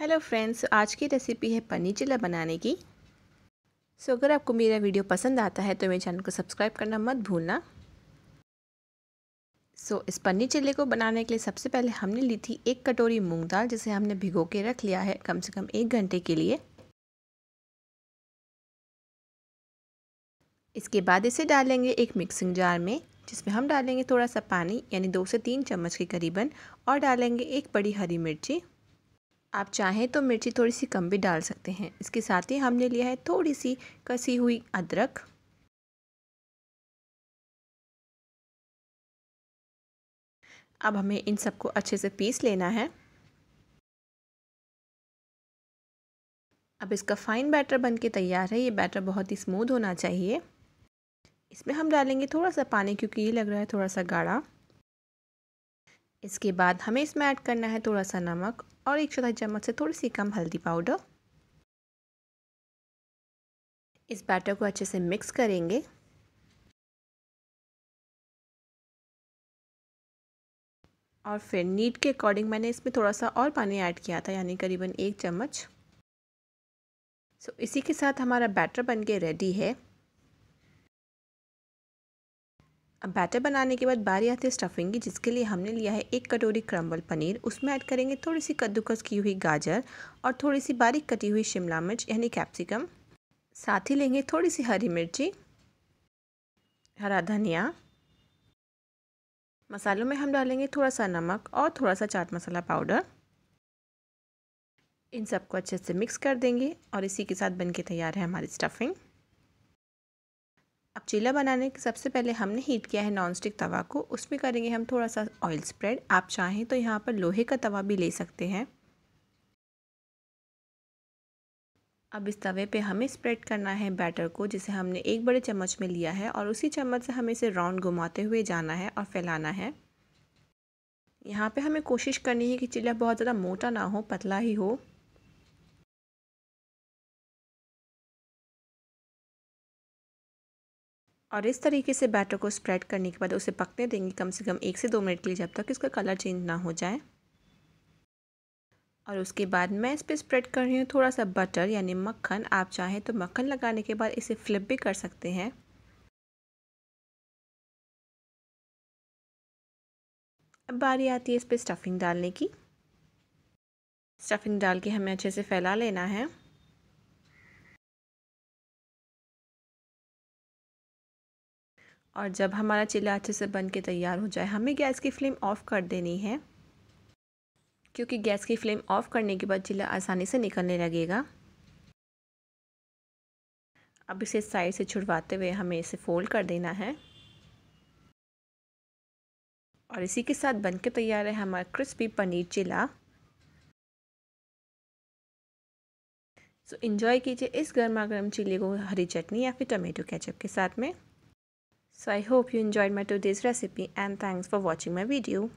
Hello friends आज की recipe है पनीर चिल्ला बनाने की सो अगर आपको मेरा वीडियो पसंद आता है तो मेरे चैनल को सब्सक्राइब करना मत भूलना सो so, इस पनीर चिल्ले को बनाने के लिए सबसे पहले हमने ली थी एक कटोरी मूंग दाल जिसे हमने भिगो के रख लिया है कम से कम एक घंटे के लिए इसके बाद इसे डालेंगे एक मिक्सिंग जार में जिसमें हम डालेंगे थोड़ा सा पानी यानी दो से तीन चम्मच के करीबन और डालेंगे एक बड़ी हरी मिर्ची आप चाहें तो मिर्ची थोड़ी सी कम भी डाल सकते हैं इसके साथ ही हमने लिया है थोड़ी सी कसी हुई अदरक अब हमें इन सबको अच्छे से पीस लेना है अब इसका फाइन बैटर बन के तैयार है ये बैटर बहुत ही स्मूथ होना चाहिए इसमें हम डालेंगे थोड़ा सा पानी क्योंकि ये लग रहा है थोड़ा सा गाढ़ा इसके बाद हमें इसमें ऐड करना है थोड़ा सा नमक और एक चौथाई चम्मच से थोड़ी सी कम हल्दी पाउडर इस बैटर को अच्छे से मिक्स करेंगे और फिर नीट के अकॉर्डिंग मैंने इसमें थोड़ा सा और पानी ऐड किया था यानी करीबन एक चम्मच सो so, इसी के साथ हमारा बैटर बन के रेडी है अब बैटर बनाने के बाद बारी आती है स्टफिंग की जिसके लिए हमने लिया है एक कटोरी क्रम्बल पनीर उसमें ऐड करेंगे थोड़ी सी कद्दूकस की हुई गाजर और थोड़ी सी बारीक कटी हुई शिमला मिर्च यानी कैप्सिकम साथ ही लेंगे थोड़ी सी हरी मिर्ची हरा धनिया मसालों में हम डालेंगे थोड़ा सा नमक और थोड़ा सा चाट मसाला पाउडर इन सबको अच्छे से मिक्स कर देंगे और इसी के साथ बनके तैयार है हमारी स्टफिंग अब चीला बनाने के सबसे पहले हमने हीट किया है नॉन स्टिक तवा को उसमें करेंगे हम थोड़ा सा ऑयल स्प्रेड आप चाहें तो यहाँ पर लोहे का तवा भी ले सकते हैं अब इस तवे पे हमें स्प्रेड करना है बैटर को जिसे हमने एक बड़े चम्मच में लिया है और उसी चम्मच से हमें इसे राउंड घुमाते हुए जाना है और फैलाना है यहाँ पे हमें कोशिश करनी है कि चिल्ला बहुत ज़्यादा मोटा ना हो पतला ही हो और इस तरीके से बैटर को स्प्रेड करने के बाद उसे पकने देंगे कम से कम एक से दो मिनट के लिए जब तक इसका कलर चेंज ना हो जाए और उसके बाद मैं इस पर स्प्रेड कर रही हूँ थोड़ा सा बटर यानी मक्खन आप चाहें तो मक्खन लगाने के बाद इसे फ्लिप भी कर सकते हैं अब बारी आती है इस पर स्टफिंग डालने की स्टफिंग डाल के हमें अच्छे से फैला लेना है और जब हमारा चिल्ला अच्छे से बन के तैयार हो जाए हमें गैस की फ्लेम ऑफ़ कर देनी है क्योंकि गैस की फ्लेम ऑफ़ करने के बाद चिल्ला आसानी से निकलने लगेगा अब इसे साइड से छुड़वाते हुए हमें इसे फोल्ड कर देना है और इसी के साथ बन के तैयार है हमारा क्रिस्पी पनीर चिल्ला सो so, इन्जॉय कीजिए इस गर्मा गर्म चिल्ली को हरी चटनी या फिर टमेटो केचप के साथ में So I hope you enjoyed my today's recipe and thanks for watching my video.